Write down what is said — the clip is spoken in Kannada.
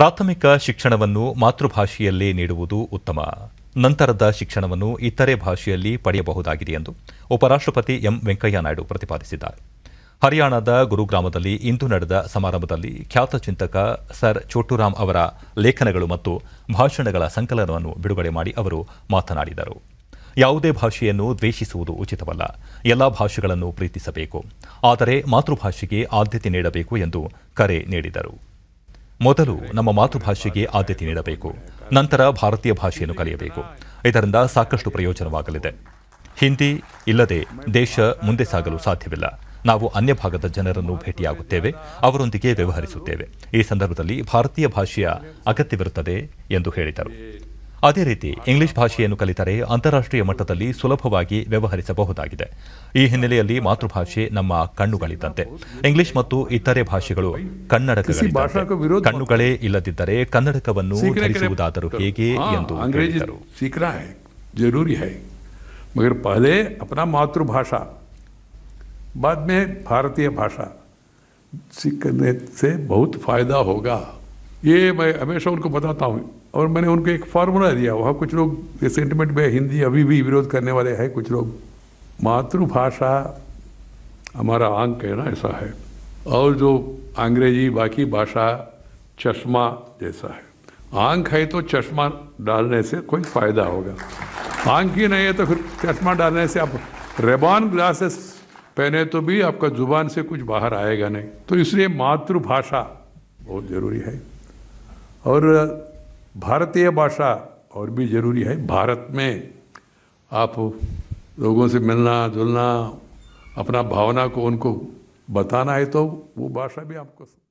ಪ್ರಾಥಮಿಕ ಶಿಕ್ಷಣವನ್ನು ಮಾತೃಭಾಷೆಯಲ್ಲಿ ನೀಡುವುದು ಉತ್ತಮ ನಂತರದ ಶಿಕ್ಷಣವನ್ನು ಇತರೆ ಭಾಷೆಯಲ್ಲಿ ಪಡೆಯಬಹುದಾಗಿದೆ ಎಂದು ಉಪರಾಷ್ಟಪತಿ ಎಂ ವೆಂಕಯ್ಯನಾಯ್ಡು ಪ್ರತಿಪಾದಿಸಿದ್ದಾರೆ ಹರಿಯಾಣದ ಗುರುಗ್ರಾಮದಲ್ಲಿ ಇಂದು ನಡೆದ ಸಮಾರಂಭದಲ್ಲಿ ಖ್ಯಾತ ಚಿಂತಕ ಸರ್ ಚೋಟುರಾಮ್ ಅವರ ಲೇಖನಗಳು ಮತ್ತು ಭಾಷಣಗಳ ಸಂಕಲನವನ್ನು ಬಿಡುಗಡೆ ಮಾಡಿ ಅವರು ಮಾತನಾಡಿದರು ಯಾವುದೇ ಭಾಷೆಯನ್ನು ದ್ವೇಷಿಸುವುದು ಉಚಿತವಲ್ಲ ಎಲ್ಲ ಭಾಷೆಗಳನ್ನು ಪ್ರೀತಿಸಬೇಕು ಆದರೆ ಮಾತೃಭಾಷೆಗೆ ಆದ್ಯತೆ ನೀಡಬೇಕು ಎಂದು ಕರೆ ನೀಡಿದರು ಮೊದಲು ನಮ್ಮ ಮಾತೃಭಾಷೆಗೆ ಆದ್ಯತೆ ನೀಡಬೇಕು ನಂತರ ಭಾರತೀಯ ಭಾಷೆಯನ್ನು ಕಲಿಯಬೇಕು ಇದರಿಂದ ಸಾಕಷ್ಟು ಪ್ರಯೋಜನವಾಗಲಿದೆ ಹಿಂದಿ ಇಲ್ಲದೆ ದೇಶ ಮುಂದೆ ಸಾಗಲು ಸಾಧ್ಯವಿಲ್ಲ ನಾವು ಅನ್ಯ ಭಾಗದ ಜನರನ್ನು ಭೇಟಿಯಾಗುತ್ತೇವೆ ಅವರೊಂದಿಗೆ ವ್ಯವಹರಿಸುತ್ತೇವೆ ಈ ಸಂದರ್ಭದಲ್ಲಿ ಭಾರತೀಯ ಭಾಷೆಯ ಅಗತ್ಯವಿರುತ್ತದೆ ಎಂದು ಹೇಳಿದರು ಅದೇ ರೀತಿ ಇಂಗ್ಲಿಷ್ ಭಾಷೆಯನ್ನು ಕಲಿತರೆ ಅಂತಾರಾಷ್ಟೀಯ ಮಟ್ಟದಲ್ಲಿ ಸುಲಭವಾಗಿ ವ್ಯವಹರಿಸಬಹುದಾಗಿದೆ ಈ ಹಿನ್ನೆಲೆಯಲ್ಲಿ ಮಾತೃಭಾಷೆ ನಮ್ಮ ಕಣ್ಣುಗಳಿದ್ದಂತೆ ಇಂಗ್ಲಿಷ್ ಮತ್ತು ಇತರೆ ಭಾಷೆಗಳು ಕನ್ನಡ ಕಣ್ಣುಗಳೇ ಇಲ್ಲದಿದ್ದರೆ ಕನ್ನಡಕವನ್ನು ಧರಿಸುವುದಾದರೂ ಹೇಗೆ ಎಂದು मगर पहले अपना मातृभाषा बाद में भारतीय भाषा सीखने और मैंने उनको एक फार्मूला दिया वहाँ कुछ लोग सेंटिमेंट में हिंदी अभी भी विरोध करने वाले हैं कुछ लोग मातृभाषा हमारा अंक है ना ऐसा है और जो अंग्रेजी बाकी भाषा चश्मा जैसा है आंख है तो चश्मा डालने से कोई फायदा होगा आंख ही नहीं है तो फिर चश्मा डालने से आप रेबान ग्लासेस पहने तो भी आपका जुबान से कुछ बाहर आएगा नहीं तो इसलिए मातृभाषा बहुत ज़रूरी है और भारतीय भाषा और भी ज़रूरी है भारत में आप लोगों से मिलना जुलना अपना भावना को उनको बताना है तो वो भाषा भी आपको